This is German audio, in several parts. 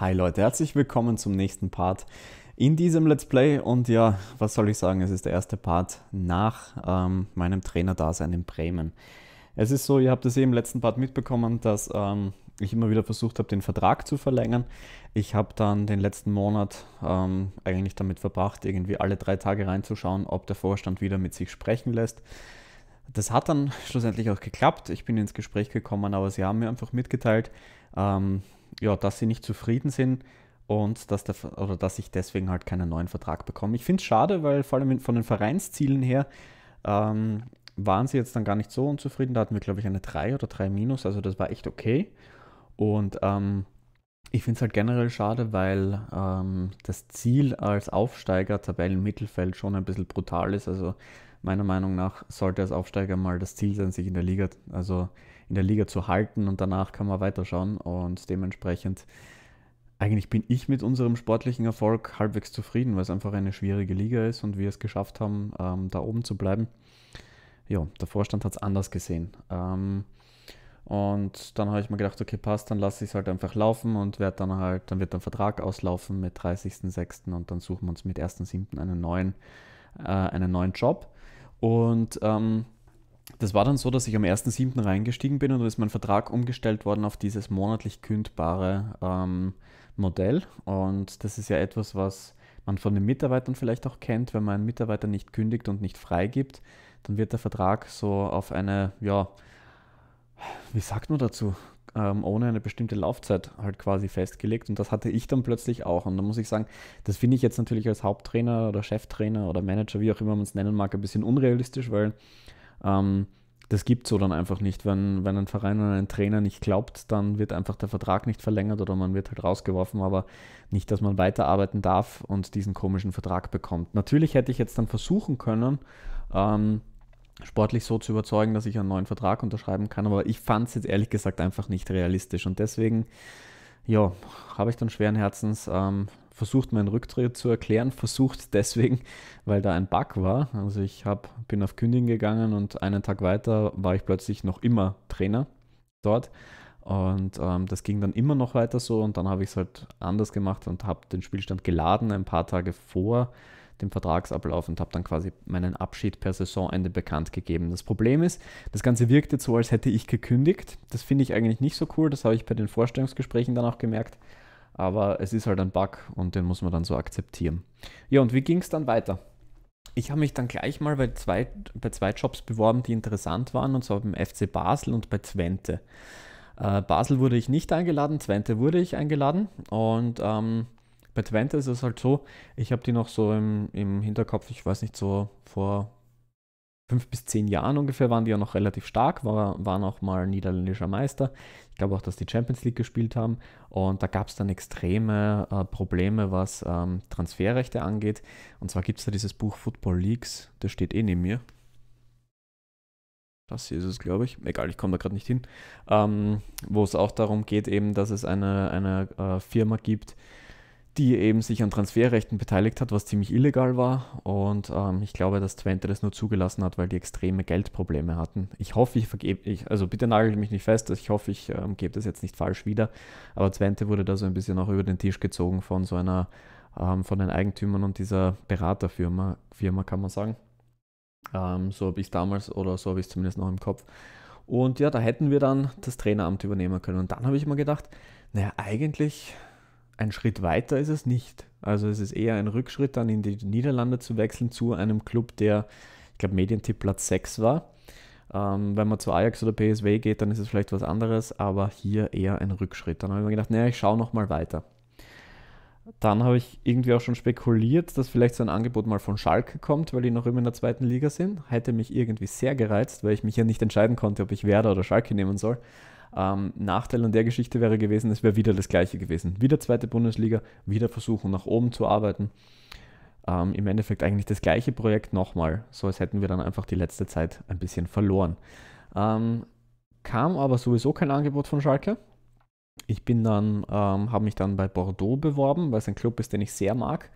Hi Leute, herzlich willkommen zum nächsten Part in diesem Let's Play und ja, was soll ich sagen, es ist der erste Part nach ähm, meinem Trainerdasein in Bremen. Es ist so, ihr habt es eben eh im letzten Part mitbekommen, dass ähm, ich immer wieder versucht habe, den Vertrag zu verlängern. Ich habe dann den letzten Monat ähm, eigentlich damit verbracht, irgendwie alle drei Tage reinzuschauen, ob der Vorstand wieder mit sich sprechen lässt. Das hat dann schlussendlich auch geklappt. Ich bin ins Gespräch gekommen, aber sie haben mir einfach mitgeteilt, ähm, ja, dass sie nicht zufrieden sind und dass, der, oder dass ich deswegen halt keinen neuen Vertrag bekomme. Ich finde es schade, weil vor allem von den Vereinszielen her ähm, waren sie jetzt dann gar nicht so unzufrieden. Da hatten wir, glaube ich, eine 3 oder 3 minus, also das war echt okay. Und ähm, ich finde es halt generell schade, weil ähm, das Ziel als Aufsteiger Tabellenmittelfeld schon ein bisschen brutal ist. Also meiner Meinung nach sollte als Aufsteiger mal das Ziel sein, sich in der Liga, also in der Liga zu halten und danach kann man weiterschauen und dementsprechend eigentlich bin ich mit unserem sportlichen Erfolg halbwegs zufrieden, weil es einfach eine schwierige Liga ist und wir es geschafft haben, ähm, da oben zu bleiben. Ja, der Vorstand hat es anders gesehen. Ähm, und dann habe ich mir gedacht, okay, passt, dann lasse ich es halt einfach laufen und werde dann halt, dann wird ein Vertrag auslaufen mit 30.06. und dann suchen wir uns mit 1.07. einen neuen, äh, einen neuen Job. Und ähm, das war dann so, dass ich am 1.7. reingestiegen bin und da ist mein Vertrag umgestellt worden auf dieses monatlich kündbare ähm, Modell. Und das ist ja etwas, was man von den Mitarbeitern vielleicht auch kennt. Wenn man einen Mitarbeiter nicht kündigt und nicht freigibt, dann wird der Vertrag so auf eine, ja, wie sagt man dazu? Ähm, ohne eine bestimmte Laufzeit halt quasi festgelegt. Und das hatte ich dann plötzlich auch. Und da muss ich sagen, das finde ich jetzt natürlich als Haupttrainer oder Cheftrainer oder Manager, wie auch immer man es nennen mag, ein bisschen unrealistisch, weil ähm, das gibt so dann einfach nicht. Wenn, wenn ein Verein oder ein Trainer nicht glaubt, dann wird einfach der Vertrag nicht verlängert oder man wird halt rausgeworfen, aber nicht, dass man weiterarbeiten darf und diesen komischen Vertrag bekommt. Natürlich hätte ich jetzt dann versuchen können, ähm, sportlich so zu überzeugen, dass ich einen neuen Vertrag unterschreiben kann, aber ich fand es jetzt ehrlich gesagt einfach nicht realistisch und deswegen, ja, habe ich dann schweren Herzens ähm, versucht, meinen Rücktritt zu erklären. Versucht deswegen, weil da ein Bug war. Also ich hab, bin auf Kündigen gegangen und einen Tag weiter war ich plötzlich noch immer Trainer dort. Und ähm, das ging dann immer noch weiter so und dann habe ich es halt anders gemacht und habe den Spielstand geladen ein paar Tage vor dem Vertragsablauf und habe dann quasi meinen Abschied per Saisonende bekannt gegeben. Das Problem ist, das Ganze wirkt jetzt so, als hätte ich gekündigt. Das finde ich eigentlich nicht so cool. Das habe ich bei den Vorstellungsgesprächen dann auch gemerkt. Aber es ist halt ein Bug und den muss man dann so akzeptieren. Ja, und wie ging es dann weiter? Ich habe mich dann gleich mal bei zwei, bei zwei Jobs beworben, die interessant waren, und zwar beim FC Basel und bei Twente. Äh, Basel wurde ich nicht eingeladen, Twente wurde ich eingeladen. Und ähm, bei Twente ist es halt so, ich habe die noch so im, im Hinterkopf, ich weiß nicht, so vor fünf bis zehn Jahren ungefähr waren die ja noch relativ stark, war, waren auch mal niederländischer Meister. Ich glaube auch, dass die Champions League gespielt haben. Und da gab es dann extreme äh, Probleme, was ähm, Transferrechte angeht. Und zwar gibt es da dieses Buch Football Leagues, das steht eh neben mir. Das hier ist es, glaube ich. Egal, ich komme da gerade nicht hin. Ähm, Wo es auch darum geht, eben, dass es eine, eine äh, Firma gibt, die eben sich an Transferrechten beteiligt hat, was ziemlich illegal war. Und ähm, ich glaube, dass Twente das nur zugelassen hat, weil die extreme Geldprobleme hatten. Ich hoffe, ich vergebe, ich, also bitte nagelt mich nicht fest, ich hoffe, ich ähm, gebe das jetzt nicht falsch wieder. Aber Twente wurde da so ein bisschen auch über den Tisch gezogen von so einer, ähm, von den Eigentümern und dieser Beraterfirma, Firma kann man sagen. Ähm, so habe ich es damals oder so habe ich es zumindest noch im Kopf. Und ja, da hätten wir dann das Traineramt übernehmen können. Und dann habe ich mir gedacht, naja, eigentlich ein Schritt weiter ist es nicht. Also es ist eher ein Rückschritt, dann in die Niederlande zu wechseln, zu einem Club, der, ich glaube, Medientipp Platz 6 war. Ähm, wenn man zu Ajax oder PSW geht, dann ist es vielleicht was anderes, aber hier eher ein Rückschritt. Dann habe ich mir gedacht, naja, ich schaue nochmal weiter. Dann habe ich irgendwie auch schon spekuliert, dass vielleicht so ein Angebot mal von Schalke kommt, weil die noch immer in der zweiten Liga sind. Hätte mich irgendwie sehr gereizt, weil ich mich ja nicht entscheiden konnte, ob ich Werder oder Schalke nehmen soll. Ähm, Nachteil an der Geschichte wäre gewesen, es wäre wieder das gleiche gewesen. Wieder zweite Bundesliga, wieder versuchen, nach oben zu arbeiten. Ähm, Im Endeffekt eigentlich das gleiche Projekt nochmal, so als hätten wir dann einfach die letzte Zeit ein bisschen verloren. Ähm, kam aber sowieso kein Angebot von Schalke. Ich bin dann, ähm, habe mich dann bei Bordeaux beworben, weil es ein Club ist, den ich sehr mag.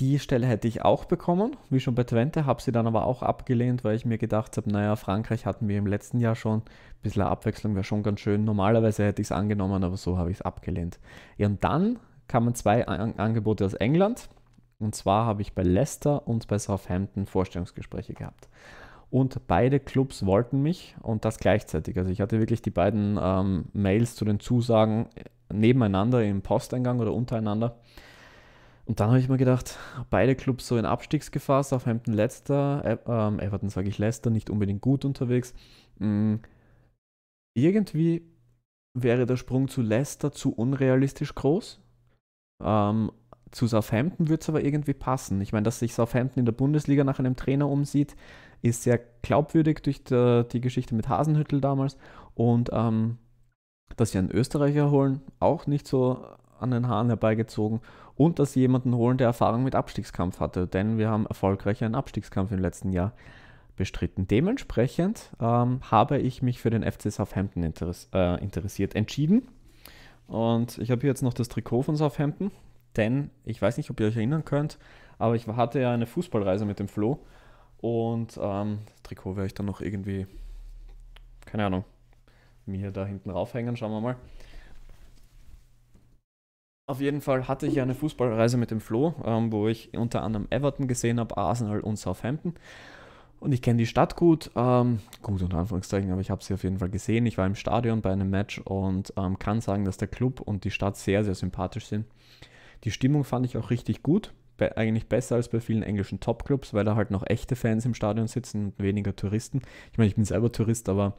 Die Stelle hätte ich auch bekommen, wie schon bei Twente, habe sie dann aber auch abgelehnt, weil ich mir gedacht habe, naja, Frankreich hatten wir im letzten Jahr schon, ein bisschen Abwechslung wäre schon ganz schön. Normalerweise hätte ich es angenommen, aber so habe ich es abgelehnt. Ja, und dann kamen zwei An Angebote aus England. Und zwar habe ich bei Leicester und bei Southampton Vorstellungsgespräche gehabt. Und beide Clubs wollten mich und das gleichzeitig. Also ich hatte wirklich die beiden ähm, Mails zu den Zusagen nebeneinander im Posteingang oder untereinander. Und dann habe ich mir gedacht, beide Clubs so in Abstiegsgefahr, Southampton letzter, äh, Everton sage ich Leicester, nicht unbedingt gut unterwegs. Mhm. Irgendwie wäre der Sprung zu Leicester zu unrealistisch groß. Ähm, zu Southampton würde es aber irgendwie passen. Ich meine, dass sich Southampton in der Bundesliga nach einem Trainer umsieht, ist sehr glaubwürdig durch die, die Geschichte mit Hasenhüttel damals. Und ähm, dass sie einen Österreicher holen, auch nicht so an den Haaren herbeigezogen und dass sie jemanden holen, der Erfahrung mit Abstiegskampf hatte, denn wir haben erfolgreich einen Abstiegskampf im letzten Jahr bestritten. Dementsprechend ähm, habe ich mich für den FC Southampton interess äh, interessiert entschieden und ich habe hier jetzt noch das Trikot von Southampton, denn ich weiß nicht, ob ihr euch erinnern könnt, aber ich hatte ja eine Fußballreise mit dem Flo und ähm, das Trikot werde ich dann noch irgendwie, keine Ahnung, mir da hinten raufhängen, schauen wir mal. Auf jeden Fall hatte ich eine Fußballreise mit dem Flo, ähm, wo ich unter anderem Everton gesehen habe, Arsenal und Southampton. Und ich kenne die Stadt gut, ähm, gut unter Anführungszeichen, aber ich habe sie auf jeden Fall gesehen. Ich war im Stadion bei einem Match und ähm, kann sagen, dass der Club und die Stadt sehr, sehr sympathisch sind. Die Stimmung fand ich auch richtig gut, bei, eigentlich besser als bei vielen englischen Topclubs, weil da halt noch echte Fans im Stadion sitzen und weniger Touristen. Ich meine, ich bin selber Tourist, aber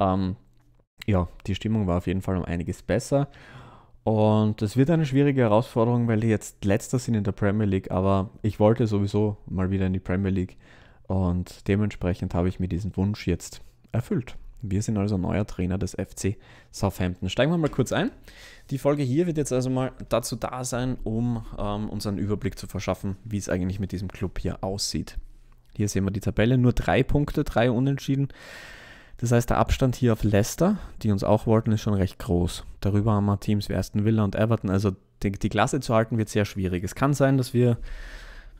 ähm, ja, die Stimmung war auf jeden Fall um einiges besser. Und es wird eine schwierige Herausforderung, weil die jetzt letzter sind in der Premier League, aber ich wollte sowieso mal wieder in die Premier League und dementsprechend habe ich mir diesen Wunsch jetzt erfüllt. Wir sind also neuer Trainer des FC Southampton. Steigen wir mal kurz ein. Die Folge hier wird jetzt also mal dazu da sein, um ähm, uns einen Überblick zu verschaffen, wie es eigentlich mit diesem Club hier aussieht. Hier sehen wir die Tabelle, nur drei Punkte, drei Unentschieden. Das heißt, der Abstand hier auf Leicester, die uns auch wollten, ist schon recht groß. Darüber haben wir Teams wie Aston Villa und Everton. Also die, die Klasse zu halten wird sehr schwierig. Es kann sein, dass wir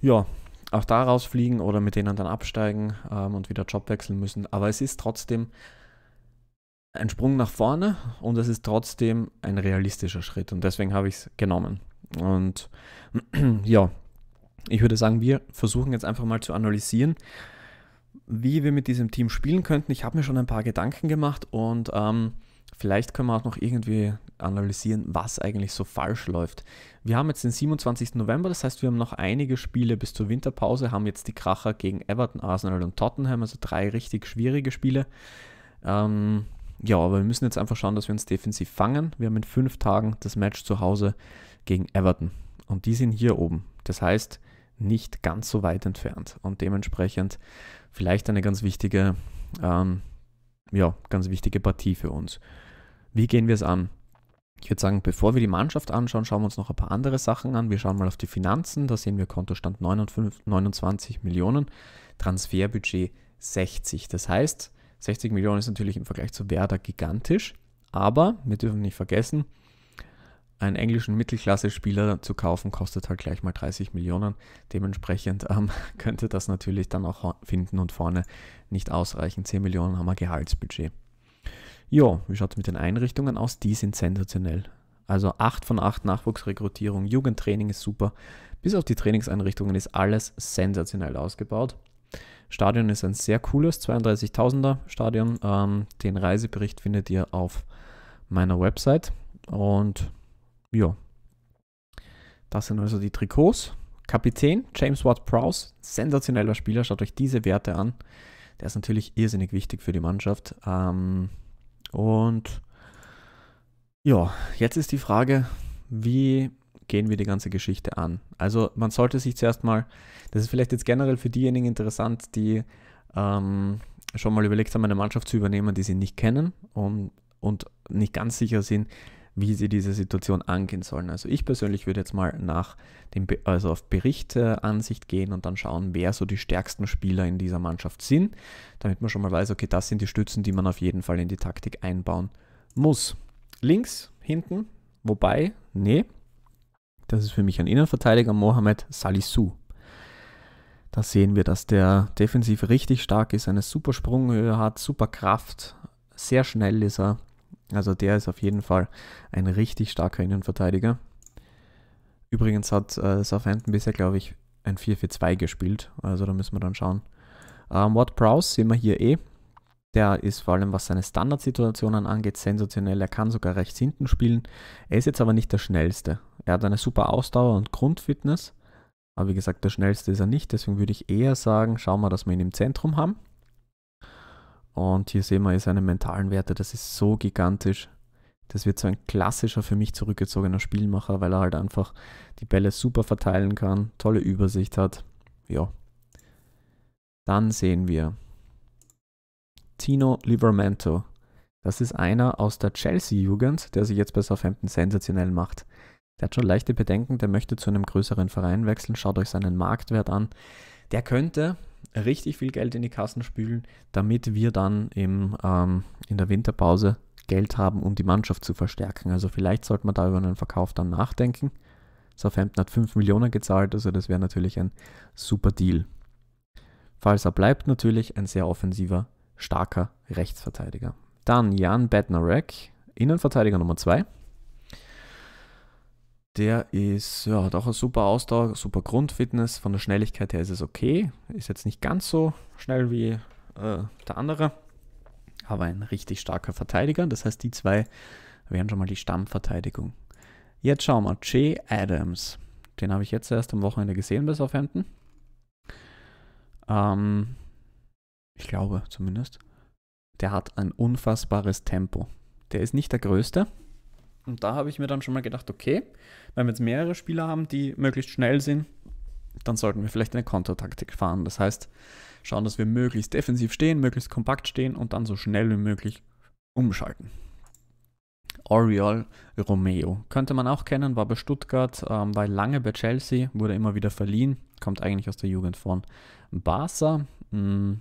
ja auch da rausfliegen oder mit denen dann absteigen ähm, und wieder Job wechseln müssen. Aber es ist trotzdem ein Sprung nach vorne und es ist trotzdem ein realistischer Schritt und deswegen habe ich es genommen. Und ja, ich würde sagen, wir versuchen jetzt einfach mal zu analysieren, wie wir mit diesem Team spielen könnten. Ich habe mir schon ein paar Gedanken gemacht und ähm, vielleicht können wir auch noch irgendwie analysieren, was eigentlich so falsch läuft. Wir haben jetzt den 27. November, das heißt, wir haben noch einige Spiele bis zur Winterpause, haben jetzt die Kracher gegen Everton, Arsenal und Tottenham, also drei richtig schwierige Spiele. Ähm, ja, aber wir müssen jetzt einfach schauen, dass wir uns defensiv fangen. Wir haben in fünf Tagen das Match zu Hause gegen Everton. Und die sind hier oben. Das heißt, nicht ganz so weit entfernt und dementsprechend vielleicht eine ganz wichtige, ähm, ja, ganz wichtige Partie für uns. Wie gehen wir es an? Ich würde sagen, bevor wir die Mannschaft anschauen, schauen wir uns noch ein paar andere Sachen an. Wir schauen mal auf die Finanzen. Da sehen wir Kontostand 29 Millionen, Transferbudget 60. Das heißt, 60 Millionen ist natürlich im Vergleich zu Werder gigantisch. Aber wir dürfen nicht vergessen, einen englischen Mittelklasse-Spieler zu kaufen, kostet halt gleich mal 30 Millionen. Dementsprechend ähm, könnte das natürlich dann auch finden und vorne nicht ausreichen. 10 Millionen haben wir Gehaltsbudget. Jo, wie schaut es mit den Einrichtungen aus? Die sind sensationell. Also 8 von 8 Nachwuchsrekrutierung, Jugendtraining ist super. Bis auf die Trainingseinrichtungen ist alles sensationell ausgebaut. Stadion ist ein sehr cooles 32.000er Stadion. Ähm, den Reisebericht findet ihr auf meiner Website. Und ja, das sind also die Trikots. Kapitän James Ward-Prowse, sensationeller Spieler, schaut euch diese Werte an. Der ist natürlich irrsinnig wichtig für die Mannschaft. Ähm, und ja, jetzt ist die Frage, wie gehen wir die ganze Geschichte an? Also man sollte sich zuerst mal, das ist vielleicht jetzt generell für diejenigen interessant, die ähm, schon mal überlegt haben, eine Mannschaft zu übernehmen, die sie nicht kennen und, und nicht ganz sicher sind, wie sie diese Situation angehen sollen. Also ich persönlich würde jetzt mal nach dem, Be also auf Berichte-Ansicht gehen und dann schauen, wer so die stärksten Spieler in dieser Mannschaft sind, damit man schon mal weiß, okay, das sind die Stützen, die man auf jeden Fall in die Taktik einbauen muss. Links, hinten, wobei, nee, das ist für mich ein Innenverteidiger, Mohamed Salisu. Da sehen wir, dass der defensiv richtig stark ist, eine super Sprunghöhe hat, super Kraft, sehr schnell ist er also der ist auf jeden Fall ein richtig starker Innenverteidiger. Übrigens hat äh, Southampton bisher, glaube ich, ein 4-4-2 gespielt. Also da müssen wir dann schauen. Ähm, Watt Prowse sehen wir hier eh. Der ist vor allem, was seine Standardsituationen angeht, sensationell. Er kann sogar rechts hinten spielen. Er ist jetzt aber nicht der Schnellste. Er hat eine super Ausdauer und Grundfitness. Aber wie gesagt, der Schnellste ist er nicht. Deswegen würde ich eher sagen, schauen wir, dass wir ihn im Zentrum haben. Und hier sehen wir seine mentalen Werte, das ist so gigantisch. Das wird so ein klassischer, für mich zurückgezogener Spielmacher, weil er halt einfach die Bälle super verteilen kann, tolle Übersicht hat. Ja. Dann sehen wir Tino Livermento. Das ist einer aus der Chelsea-Jugend, der sich jetzt bei Southampton sensationell macht. Der hat schon leichte Bedenken, der möchte zu einem größeren Verein wechseln. Schaut euch seinen Marktwert an. Der könnte, richtig viel Geld in die Kassen spülen, damit wir dann im, ähm, in der Winterpause Geld haben, um die Mannschaft zu verstärken. Also vielleicht sollte man da über einen Verkauf dann nachdenken. Southampton hat 5 Millionen gezahlt, also das wäre natürlich ein super Deal. Falls er bleibt, natürlich ein sehr offensiver, starker Rechtsverteidiger. Dann Jan Bednarek, Innenverteidiger Nummer 2, der ist, ja, hat auch eine super Ausdauer, super Grundfitness. Von der Schnelligkeit her ist es okay. Ist jetzt nicht ganz so schnell wie äh, der andere, aber ein richtig starker Verteidiger. Das heißt, die zwei wären schon mal die Stammverteidigung. Jetzt schauen wir, Jay Adams. Den habe ich jetzt erst am Wochenende gesehen bei Southampton. Ähm, ich glaube zumindest. Der hat ein unfassbares Tempo. Der ist nicht der Größte, und da habe ich mir dann schon mal gedacht, okay, wenn wir jetzt mehrere Spieler haben, die möglichst schnell sind, dann sollten wir vielleicht eine Kontertaktik fahren. Das heißt, schauen, dass wir möglichst defensiv stehen, möglichst kompakt stehen und dann so schnell wie möglich umschalten. Oriol Romeo. Könnte man auch kennen, war bei Stuttgart, ähm, war lange bei Chelsea, wurde immer wieder verliehen, kommt eigentlich aus der Jugend von Barca. Mh, hm.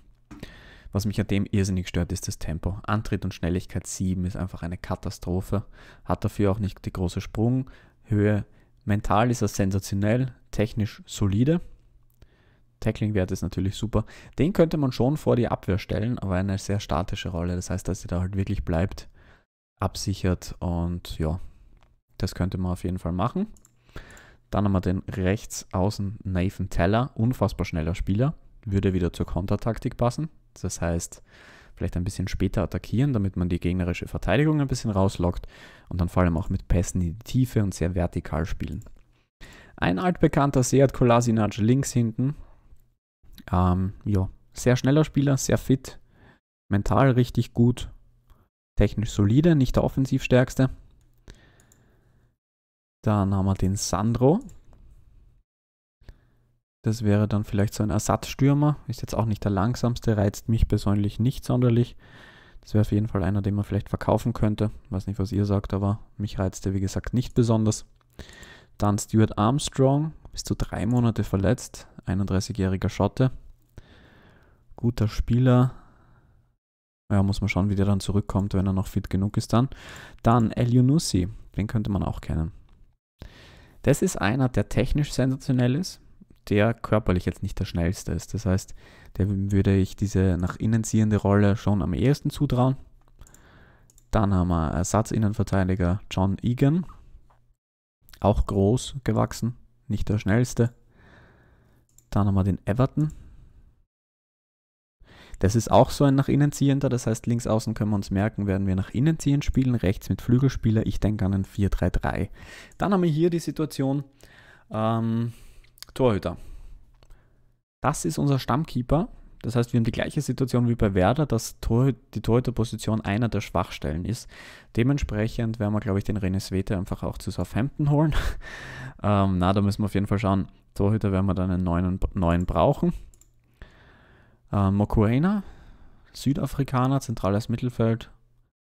Was mich an dem irrsinnig stört, ist das Tempo. Antritt und Schnelligkeit 7 ist einfach eine Katastrophe. Hat dafür auch nicht die große Sprunghöhe. Mental ist er sensationell, technisch solide. Tackling-Wert ist natürlich super. Den könnte man schon vor die Abwehr stellen, aber eine sehr statische Rolle. Das heißt, dass er da halt wirklich bleibt, absichert und ja, das könnte man auf jeden Fall machen. Dann haben wir den rechts außen Nathan Teller, unfassbar schneller Spieler, würde wieder zur Kontertaktik passen. Das heißt, vielleicht ein bisschen später attackieren, damit man die gegnerische Verteidigung ein bisschen rauslockt und dann vor allem auch mit Pässen in die Tiefe und sehr vertikal spielen. Ein altbekannter Seat Kolasinac links hinten. Ähm, ja, sehr schneller Spieler, sehr fit, mental richtig gut, technisch solide, nicht der offensivstärkste. Dann haben wir den Sandro, das wäre dann vielleicht so ein Ersatzstürmer. Ist jetzt auch nicht der langsamste, reizt mich persönlich nicht sonderlich. Das wäre auf jeden Fall einer, den man vielleicht verkaufen könnte. Weiß nicht, was ihr sagt, aber mich reizt er, wie gesagt, nicht besonders. Dann Stuart Armstrong, bis zu drei Monate verletzt, 31-jähriger Schotte. Guter Spieler. Ja, muss man schauen, wie der dann zurückkommt, wenn er noch fit genug ist dann. Dann El Yunusi, den könnte man auch kennen. Das ist einer, der technisch sensationell ist, der körperlich jetzt nicht der schnellste ist. Das heißt, dem würde ich diese nach innen ziehende Rolle schon am ehesten zutrauen. Dann haben wir Ersatzinnenverteidiger John Egan. Auch groß gewachsen, nicht der schnellste. Dann haben wir den Everton. Das ist auch so ein nach innen ziehender, das heißt links außen können wir uns merken, werden wir nach innen ziehen spielen, rechts mit Flügelspieler, ich denke an einen 4-3-3. Dann haben wir hier die Situation, ähm, Torhüter. Das ist unser Stammkeeper. Das heißt, wir haben die gleiche Situation wie bei Werder, dass Tor, die Torhüterposition einer der Schwachstellen ist. Dementsprechend werden wir, glaube ich, den René Svete einfach auch zu Southampton holen. ähm, na, da müssen wir auf jeden Fall schauen. Torhüter werden wir dann einen neuen, neuen brauchen. Ähm, Mokuena, Südafrikaner, zentrales Mittelfeld,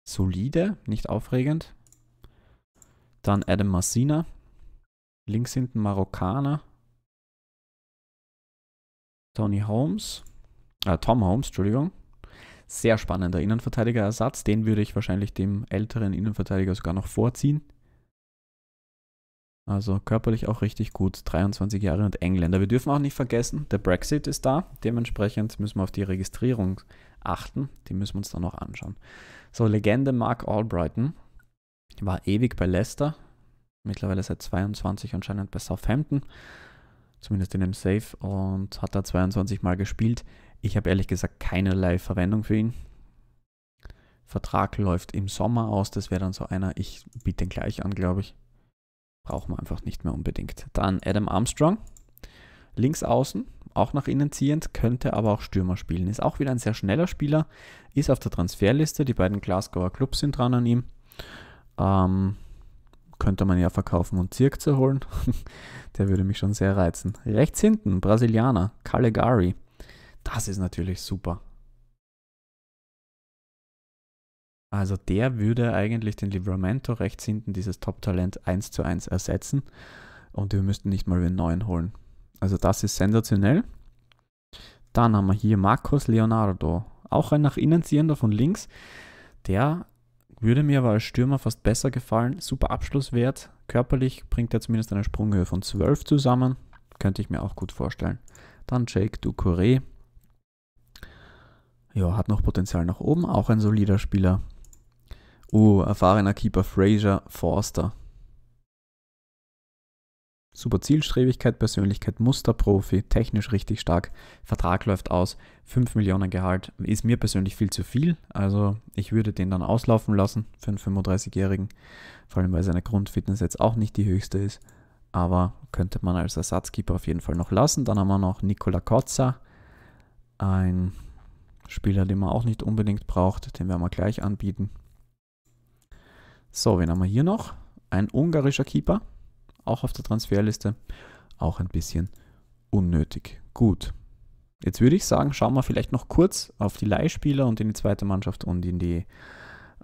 solide, nicht aufregend. Dann Adam Massina, links hinten Marokkaner. Tony Holmes, äh, Tom Holmes, Entschuldigung. Sehr spannender Innenverteidigerersatz. Den würde ich wahrscheinlich dem älteren Innenverteidiger sogar noch vorziehen. Also körperlich auch richtig gut. 23 Jahre und Engländer. Wir dürfen auch nicht vergessen, der Brexit ist da. Dementsprechend müssen wir auf die Registrierung achten. Die müssen wir uns dann noch anschauen. So, Legende Mark Albrighton war ewig bei Leicester. Mittlerweile seit 22 anscheinend bei Southampton zumindest in einem Save, und hat da 22 Mal gespielt. Ich habe ehrlich gesagt keinerlei Verwendung für ihn. Vertrag läuft im Sommer aus, das wäre dann so einer, ich biete den gleich an, glaube ich. Brauchen wir einfach nicht mehr unbedingt. Dann Adam Armstrong, links außen, auch nach innen ziehend, könnte aber auch Stürmer spielen. Ist auch wieder ein sehr schneller Spieler, ist auf der Transferliste, die beiden Glasgower Clubs sind dran an ihm. Ähm, könnte man ja verkaufen und Zirk zu holen. Der würde mich schon sehr reizen. Rechts hinten, Brasilianer, Caligari. Das ist natürlich super. Also der würde eigentlich den Livramento rechts hinten, dieses Top-Talent 1 zu 1 ersetzen. Und wir müssten nicht mal den neuen holen. Also das ist sensationell. Dann haben wir hier Marcos Leonardo. Auch ein nach innen ziehender von links. Der würde mir aber als Stürmer fast besser gefallen. Super Abschlusswert. Körperlich bringt er zumindest eine Sprunghöhe von 12 zusammen. Könnte ich mir auch gut vorstellen. Dann Jake Ducouré. Ja, hat noch Potenzial nach oben. Auch ein solider Spieler. Oh, erfahrener Keeper Fraser Forster. Super Zielstrebigkeit, Persönlichkeit, Musterprofi, technisch richtig stark, Vertrag läuft aus, 5 Millionen Gehalt ist mir persönlich viel zu viel. Also ich würde den dann auslaufen lassen für einen 35-Jährigen, vor allem weil seine Grundfitness jetzt auch nicht die höchste ist. Aber könnte man als Ersatzkeeper auf jeden Fall noch lassen. Dann haben wir noch Nicola Cozza, ein Spieler, den man auch nicht unbedingt braucht, den werden wir gleich anbieten. So, wen haben wir hier noch? Ein ungarischer Keeper, auch auf der Transferliste, auch ein bisschen unnötig. Gut. Jetzt würde ich sagen, schauen wir vielleicht noch kurz auf die Leihspieler und in die zweite Mannschaft und in die,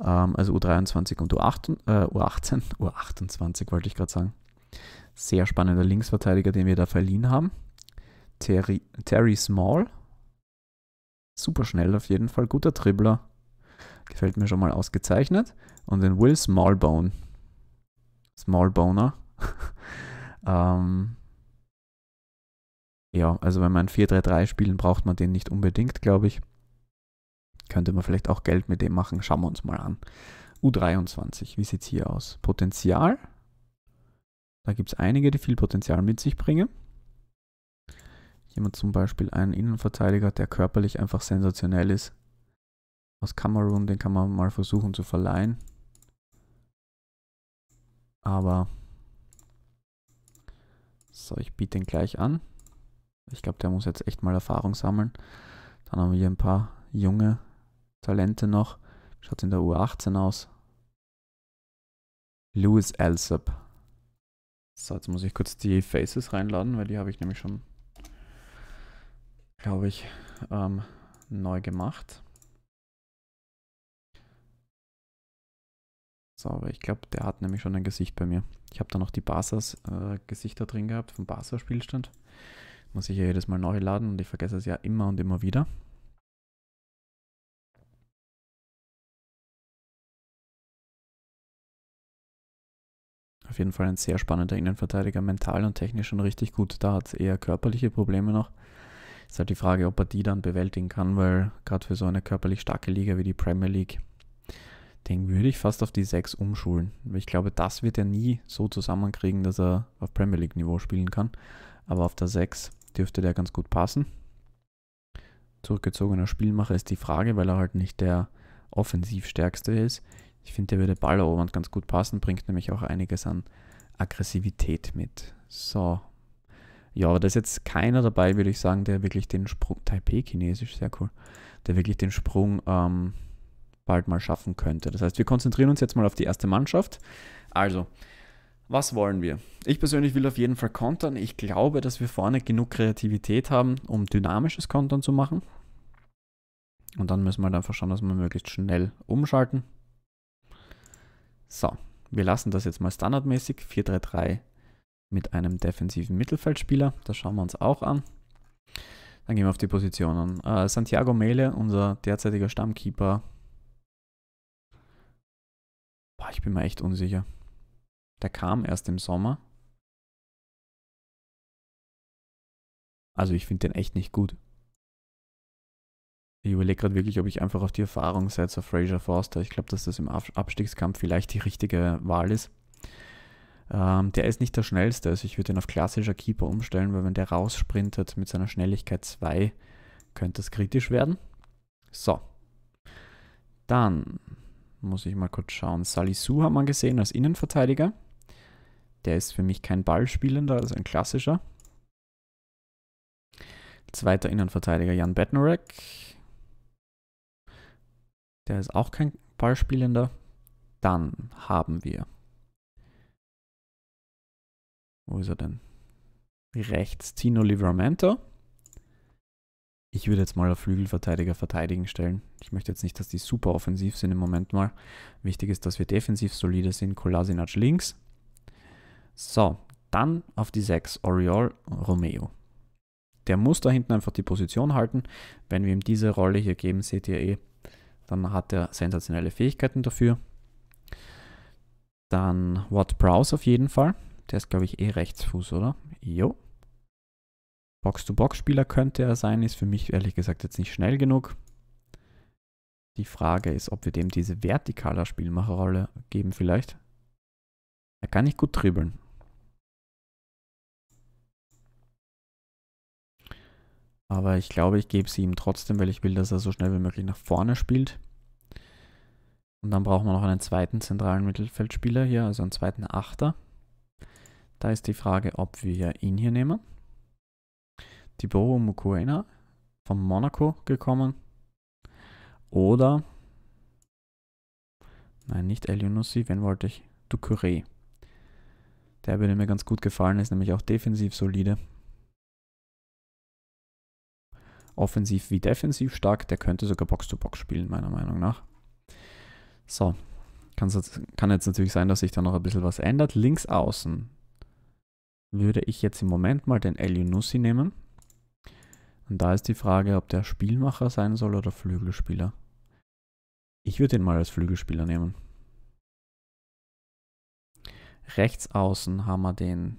ähm, also U23 und U8, äh, U18, U28 wollte ich gerade sagen. Sehr spannender Linksverteidiger, den wir da verliehen haben. Terry, Terry Small. Super schnell auf jeden Fall, guter Dribbler. Gefällt mir schon mal ausgezeichnet. Und den Will Smallbone. Smallboner ähm, ja, also wenn man 4-3-3 spielen, braucht man den nicht unbedingt, glaube ich. Könnte man vielleicht auch Geld mit dem machen. Schauen wir uns mal an. U23, wie sieht es hier aus? Potenzial. Da gibt es einige, die viel Potenzial mit sich bringen. Jemand zum Beispiel, einen Innenverteidiger, der körperlich einfach sensationell ist. Aus Kamerun, den kann man mal versuchen zu verleihen. Aber so, ich biete ihn gleich an. Ich glaube, der muss jetzt echt mal Erfahrung sammeln. Dann haben wir hier ein paar junge Talente noch. Schaut in der U18 aus. Louis Elsop. So, jetzt muss ich kurz die Faces reinladen, weil die habe ich nämlich schon, glaube ich, ähm, neu gemacht. So, aber ich glaube, der hat nämlich schon ein Gesicht bei mir. Ich habe da noch die Barsas äh, Gesichter drin gehabt vom Barsa Spielstand. Muss ich ja jedes Mal neu laden und ich vergesse es ja immer und immer wieder. Auf jeden Fall ein sehr spannender Innenverteidiger, mental und technisch schon richtig gut. Da hat es eher körperliche Probleme noch. Ist halt die Frage, ob er die dann bewältigen kann, weil gerade für so eine körperlich starke Liga wie die Premier League Marketing würde ich fast auf die 6 umschulen. Ich glaube, das wird er nie so zusammenkriegen, dass er auf Premier League Niveau spielen kann. Aber auf der 6 dürfte der ganz gut passen. Zurückgezogener Spielmacher ist die Frage, weil er halt nicht der offensiv stärkste ist. Ich finde, der würde ballerobernd ganz gut passen, bringt nämlich auch einiges an Aggressivität mit. So. Ja, aber da ist jetzt keiner dabei, würde ich sagen, der wirklich den Sprung, Taipei Chinesisch, sehr cool, der wirklich den Sprung ähm, bald mal schaffen könnte. Das heißt, wir konzentrieren uns jetzt mal auf die erste Mannschaft. Also, was wollen wir? Ich persönlich will auf jeden Fall kontern. Ich glaube, dass wir vorne genug Kreativität haben, um dynamisches Kontern zu machen. Und dann müssen wir halt einfach schauen, dass wir möglichst schnell umschalten. So, wir lassen das jetzt mal standardmäßig. 4-3-3 mit einem defensiven Mittelfeldspieler. Das schauen wir uns auch an. Dann gehen wir auf die Positionen. Äh, Santiago Mele, unser derzeitiger Stammkeeper, Ah, ich bin mir echt unsicher. Der kam erst im Sommer. Also ich finde den echt nicht gut. Ich überlege gerade wirklich, ob ich einfach auf die Erfahrung setze, auf Fraser Forster. Ich glaube, dass das im Abstiegskampf vielleicht die richtige Wahl ist. Ähm, der ist nicht der schnellste, also ich würde ihn auf klassischer Keeper umstellen, weil wenn der raussprintet mit seiner Schnelligkeit 2, könnte das kritisch werden. So. Dann muss ich mal kurz schauen. Salisu haben wir gesehen als Innenverteidiger. Der ist für mich kein Ballspielender, also ein klassischer. Zweiter Innenverteidiger Jan Bednarek. Der ist auch kein Ballspielender. Dann haben wir. Wo ist er denn? Rechts Tino Livramento. Ich würde jetzt mal auf Flügelverteidiger verteidigen stellen. Ich möchte jetzt nicht, dass die super offensiv sind im Moment mal. Wichtig ist, dass wir defensiv solide sind. Kolasinac links. So, dann auf die 6, Oriol Romeo. Der muss da hinten einfach die Position halten. Wenn wir ihm diese Rolle hier geben, seht ihr eh, dann hat er sensationelle Fähigkeiten dafür. Dann Watt Browse auf jeden Fall. Der ist, glaube ich, eh Rechtsfuß, oder? Jo. Box-to-Box-Spieler könnte er sein, ist für mich ehrlich gesagt jetzt nicht schnell genug. Die Frage ist, ob wir dem diese vertikale Spielmacherrolle geben vielleicht. Er kann nicht gut dribbeln. Aber ich glaube, ich gebe sie ihm trotzdem, weil ich will, dass er so schnell wie möglich nach vorne spielt. Und dann brauchen wir noch einen zweiten zentralen Mittelfeldspieler hier, also einen zweiten Achter. Da ist die Frage, ob wir ihn hier nehmen. Thibaut Mukuena von Monaco gekommen. Oder, nein, nicht El Yunusi, wen wollte ich? Ducouré. Der würde mir ganz gut gefallen, ist nämlich auch defensiv solide. Offensiv wie defensiv stark, der könnte sogar Box-to-Box -Box spielen, meiner Meinung nach. So, kann jetzt natürlich sein, dass sich da noch ein bisschen was ändert. Links außen würde ich jetzt im Moment mal den El Yunusi nehmen. Und da ist die Frage, ob der Spielmacher sein soll oder Flügelspieler. Ich würde ihn mal als Flügelspieler nehmen. Rechts außen haben wir den.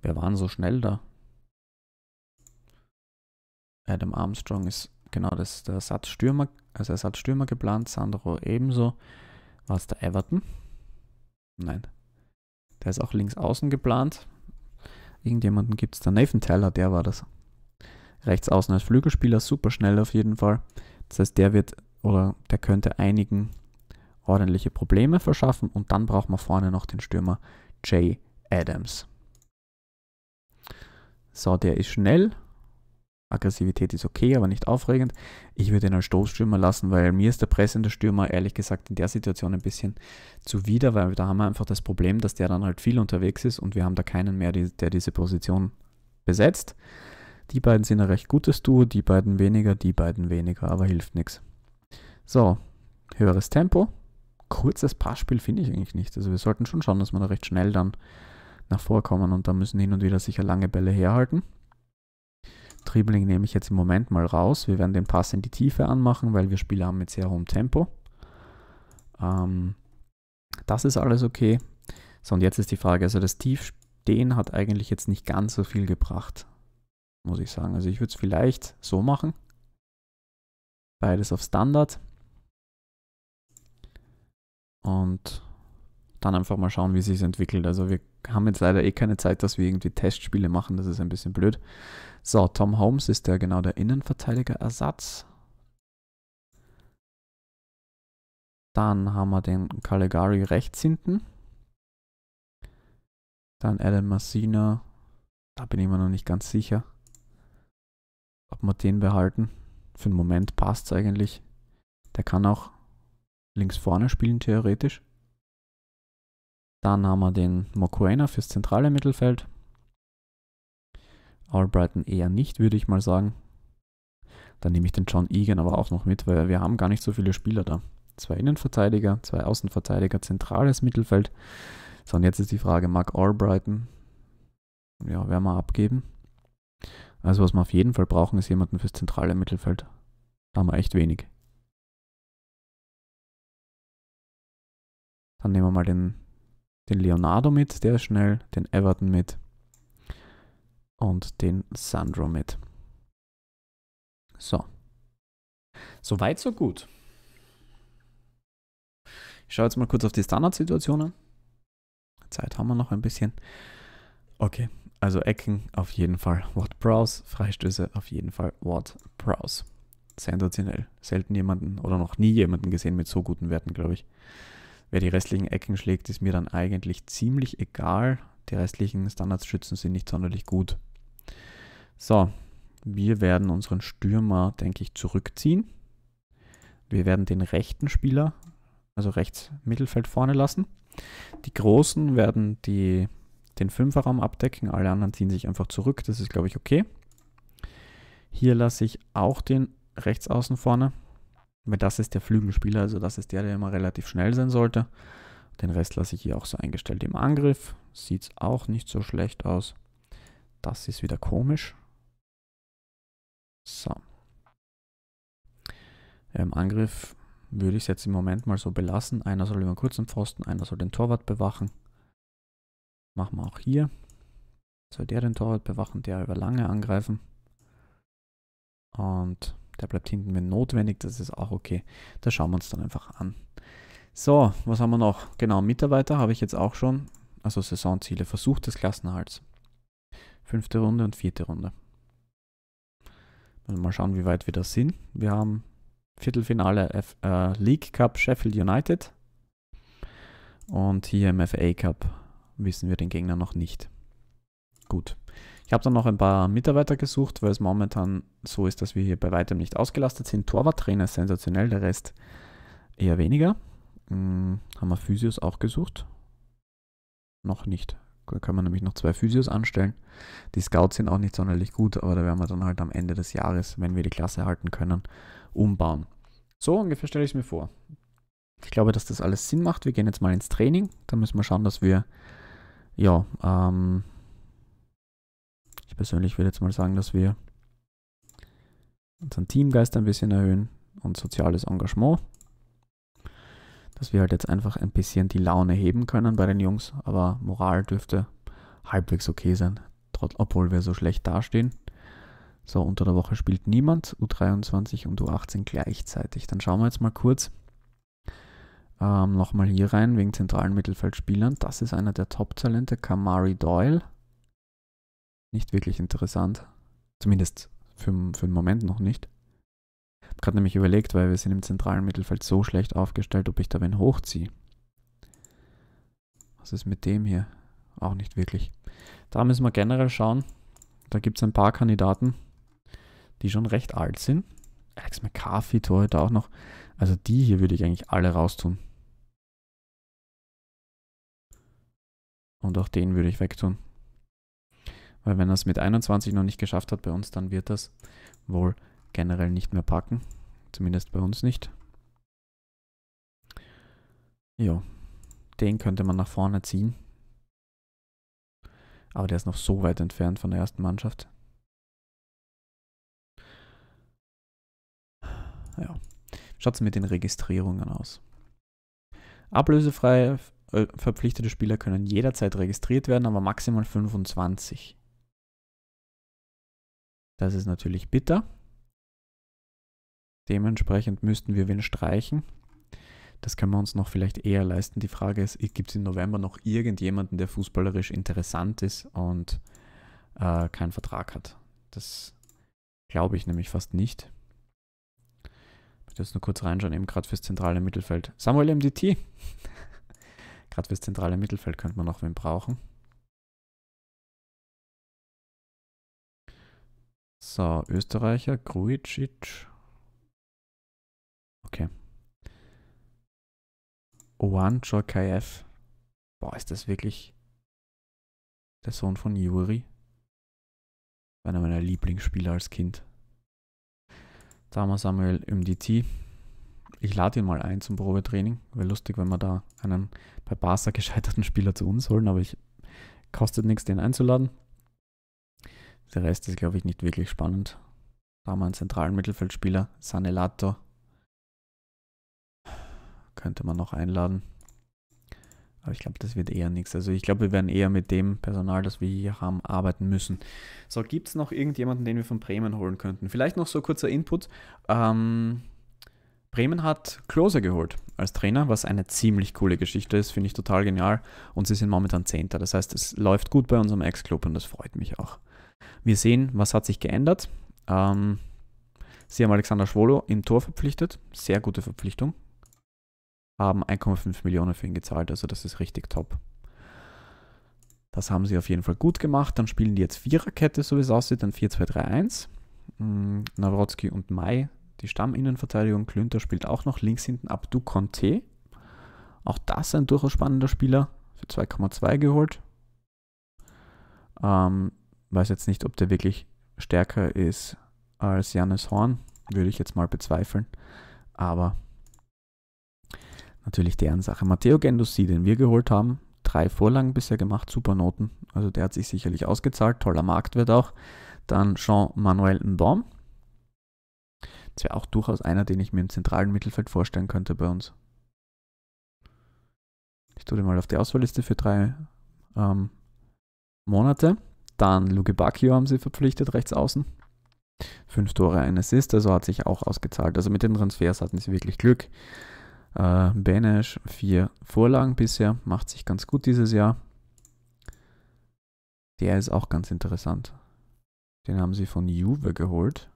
Wer war denn so schnell da? Adam Armstrong ist genau das der Ersatzstürmer, als Ersatzstürmer geplant, Sandro ebenso. War es der Everton? Nein. Der ist auch links außen geplant. Irgendjemanden gibt es da. Nathan Teller, der war das. Rechts außen als Flügelspieler, super schnell auf jeden Fall. Das heißt, der wird oder der könnte einigen ordentliche Probleme verschaffen und dann braucht man vorne noch den Stürmer Jay Adams. So, der ist schnell, Aggressivität ist okay, aber nicht aufregend. Ich würde ihn als Stoßstürmer lassen, weil mir ist der pressende Stürmer ehrlich gesagt in der Situation ein bisschen zuwider, weil da haben wir einfach das Problem, dass der dann halt viel unterwegs ist und wir haben da keinen mehr, der diese Position besetzt. Die beiden sind ein recht gutes Duo, die beiden weniger, die beiden weniger, aber hilft nichts. So, höheres Tempo. Kurzes Passspiel finde ich eigentlich nicht. Also wir sollten schon schauen, dass wir da recht schnell dann nach vorkommen und da müssen hin und wieder sicher lange Bälle herhalten. Dribbling nehme ich jetzt im Moment mal raus. Wir werden den Pass in die Tiefe anmachen, weil wir Spieler haben mit sehr hohem Tempo. Ähm, das ist alles okay. So, und jetzt ist die Frage, also das Tiefstehen hat eigentlich jetzt nicht ganz so viel gebracht, muss ich sagen. Also ich würde es vielleicht so machen. Beides auf Standard. Und dann einfach mal schauen, wie sich entwickelt. Also wir haben jetzt leider eh keine Zeit, dass wir irgendwie Testspiele machen. Das ist ein bisschen blöd. So, Tom Holmes ist ja genau der Innenverteidiger-Ersatz. Dann haben wir den Caligari rechts hinten. Dann Alan Massina. Da bin ich mir noch nicht ganz sicher, ob wir den behalten. Für den Moment passt es eigentlich. Der kann auch links vorne spielen, theoretisch. Dann haben wir den Mokuena fürs zentrale Mittelfeld. Albrighton eher nicht, würde ich mal sagen. Dann nehme ich den John Egan aber auch noch mit, weil wir haben gar nicht so viele Spieler da. Zwei Innenverteidiger, zwei Außenverteidiger, zentrales Mittelfeld. So, und jetzt ist die Frage, mag Albrighton, ja, werden wir abgeben. Also was wir auf jeden Fall brauchen, ist jemanden fürs zentrale Mittelfeld. Da haben wir echt wenig. Dann nehmen wir mal den, den Leonardo mit, der ist schnell, den Everton mit, und den Sandro mit. So. Soweit, so gut. Ich schaue jetzt mal kurz auf die Standardsituationen. Zeit haben wir noch ein bisschen. Okay, also Ecken auf jeden Fall Watt Browse, Freistöße auf jeden Fall Watt Browse. Sensationell. Selten jemanden oder noch nie jemanden gesehen mit so guten Werten, glaube ich. Wer die restlichen Ecken schlägt, ist mir dann eigentlich ziemlich egal. Die restlichen Standardschützen sind nicht sonderlich gut. So, wir werden unseren Stürmer, denke ich, zurückziehen. Wir werden den rechten Spieler, also rechts Mittelfeld vorne lassen. Die Großen werden die, den Fünferraum abdecken, alle anderen ziehen sich einfach zurück. Das ist, glaube ich, okay. Hier lasse ich auch den Rechtsaußen vorne, weil das ist der Flügelspieler, also das ist der, der immer relativ schnell sein sollte. Den Rest lasse ich hier auch so eingestellt im Angriff. Sieht es auch nicht so schlecht aus. Das ist wieder komisch. So. Im Angriff würde ich es jetzt im Moment mal so belassen. Einer soll über kurzen Pfosten, einer soll den Torwart bewachen. Machen wir auch hier. Soll der den Torwart bewachen, der über lange angreifen. Und der bleibt hinten, wenn notwendig. Das ist auch okay. Da schauen wir uns dann einfach an. So, was haben wir noch? Genau, Mitarbeiter habe ich jetzt auch schon. Also Saisonziele. Versuch des Klassenhalts. Fünfte Runde und vierte Runde. Mal schauen, wie weit wir das sind. Wir haben Viertelfinale F äh, League Cup Sheffield United. Und hier im FA Cup wissen wir den Gegner noch nicht. Gut. Ich habe dann noch ein paar Mitarbeiter gesucht, weil es momentan so ist, dass wir hier bei weitem nicht ausgelastet sind. Torwarttrainer sensationell, der Rest eher weniger. Hm, haben wir Physios auch gesucht? Noch nicht. Da kann man nämlich noch zwei Physios anstellen. Die Scouts sind auch nicht sonderlich gut, aber da werden wir dann halt am Ende des Jahres, wenn wir die Klasse erhalten können, umbauen. So ungefähr stelle ich es mir vor. Ich glaube, dass das alles Sinn macht. Wir gehen jetzt mal ins Training. Da müssen wir schauen, dass wir, ja, ähm, ich persönlich würde jetzt mal sagen, dass wir unseren Teamgeist ein bisschen erhöhen und soziales Engagement dass wir halt jetzt einfach ein bisschen die Laune heben können bei den Jungs, aber Moral dürfte halbwegs okay sein, trotz, obwohl wir so schlecht dastehen. So, unter der Woche spielt niemand, U23 und U18 gleichzeitig. Dann schauen wir jetzt mal kurz ähm, nochmal hier rein wegen zentralen Mittelfeldspielern. Das ist einer der Top-Talente, Kamari Doyle. Nicht wirklich interessant, zumindest für, für den Moment noch nicht habe gerade nämlich überlegt, weil wir sind im zentralen Mittelfeld so schlecht aufgestellt, ob ich da wen hochziehe. Was ist mit dem hier? Auch nicht wirklich. Da müssen wir generell schauen. Da gibt es ein paar Kandidaten, die schon recht alt sind. Alex McCarthy, Torhüter auch noch. Also die hier würde ich eigentlich alle raustun. Und auch den würde ich wegtun. Weil wenn er es mit 21 noch nicht geschafft hat bei uns, dann wird das wohl generell nicht mehr packen. Zumindest bei uns nicht. Ja, den könnte man nach vorne ziehen. Aber der ist noch so weit entfernt von der ersten Mannschaft. Ja. Schaut es mit den Registrierungen aus. Ablösefrei äh, verpflichtete Spieler können jederzeit registriert werden, aber maximal 25. Das ist natürlich bitter. Dementsprechend müssten wir wen streichen. Das können wir uns noch vielleicht eher leisten. Die Frage ist, gibt es im November noch irgendjemanden, der fußballerisch interessant ist und äh, keinen Vertrag hat? Das glaube ich nämlich fast nicht. Ich würde jetzt nur kurz reinschauen, eben gerade fürs zentrale Mittelfeld. Samuel MDT. gerade fürs zentrale Mittelfeld könnte man noch wen brauchen. So, Österreicher, Grujic. Okay. Owan Chorkaev. Boah, ist das wirklich der Sohn von Yuri? Einer meiner Lieblingsspieler als Kind. Da haben wir Samuel MDT. Ich lade ihn mal ein zum Probetraining. Wäre lustig, wenn wir da einen bei Barca gescheiterten Spieler zu uns holen, aber ich kostet nichts, den einzuladen. Der Rest ist, glaube ich, nicht wirklich spannend. Da haben wir einen zentralen Mittelfeldspieler, Sanelato, könnte man noch einladen. Aber ich glaube, das wird eher nichts. Also ich glaube, wir werden eher mit dem Personal, das wir hier haben, arbeiten müssen. So, gibt es noch irgendjemanden, den wir von Bremen holen könnten? Vielleicht noch so kurzer Input. Ähm, Bremen hat Klose geholt als Trainer, was eine ziemlich coole Geschichte ist, finde ich total genial. Und sie sind momentan Zehnter. Das heißt, es läuft gut bei unserem Ex-Club und das freut mich auch. Wir sehen, was hat sich geändert. Ähm, sie haben Alexander Schwolo im Tor verpflichtet. Sehr gute Verpflichtung, haben 1,5 Millionen für ihn gezahlt. Also das ist richtig top. Das haben sie auf jeden Fall gut gemacht. Dann spielen die jetzt Viererkette, so wie es aussieht, dann 4-2-3-1. Mm, Nawrotzki und Mai, die Stamminnenverteidigung. Klünter spielt auch noch links hinten Abdu Conte. Auch das ein durchaus spannender Spieler. Für 2,2 geholt. Ähm, weiß jetzt nicht, ob der wirklich stärker ist als Janis Horn. Würde ich jetzt mal bezweifeln. Aber natürlich deren Sache. Matteo Gendouzi, den wir geholt haben, drei Vorlagen bisher gemacht, super Noten. Also der hat sich sicherlich ausgezahlt, toller Marktwert auch. Dann Jean-Manuel Mbaum. Das wäre auch durchaus einer, den ich mir im zentralen Mittelfeld vorstellen könnte bei uns. Ich tue den mal auf die Auswahlliste für drei ähm, Monate. Dann Luke Bacchio haben sie verpflichtet, rechts außen. Fünf Tore, ein Assist, also hat sich auch ausgezahlt. Also mit den Transfers hatten sie wirklich Glück. Äh, Benesch, vier Vorlagen bisher, macht sich ganz gut dieses Jahr. Der ist auch ganz interessant. Den haben sie von Juve geholt.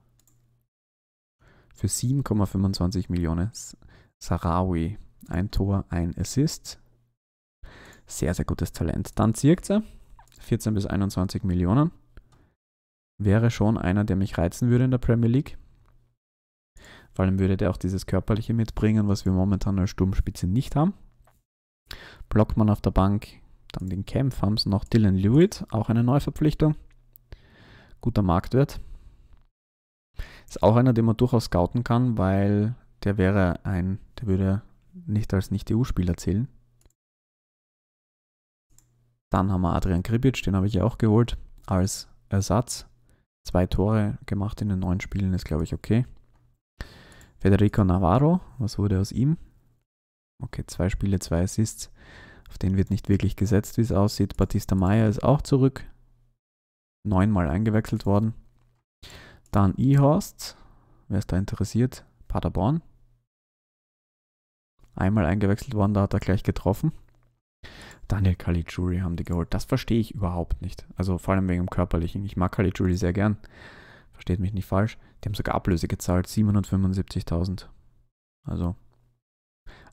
Für 7,25 Millionen. Sarawi, ein Tor, ein Assist. Sehr, sehr gutes Talent. Dann Zirkze, 14 bis 21 Millionen. Wäre schon einer, der mich reizen würde in der Premier League. Vor allem würde der auch dieses Körperliche mitbringen, was wir momentan als Sturmspitze nicht haben. Blockmann auf der Bank dann den Camp, haben sie noch Dylan Lewitt, auch eine Neuverpflichtung. Guter Marktwert. Ist auch einer, den man durchaus scouten kann, weil der wäre ein, der würde nicht als Nicht-EU-Spieler zählen. Dann haben wir Adrian Kribic, den habe ich ja auch geholt, als Ersatz. Zwei Tore gemacht in den neun Spielen ist, glaube ich, okay. Federico Navarro, was wurde aus ihm? Okay, zwei Spiele, zwei Assists. Auf den wird nicht wirklich gesetzt, wie es aussieht. Batista Meyer ist auch zurück. Neunmal eingewechselt worden. Dann Ehorst. Wer ist da interessiert? Paderborn. Einmal eingewechselt worden, da hat er gleich getroffen. Daniel Caligiuri haben die geholt. Das verstehe ich überhaupt nicht. Also vor allem wegen dem Körperlichen. Ich mag Caligiuri sehr gern versteht mich nicht falsch, die haben sogar Ablöse gezahlt, 775.000. Also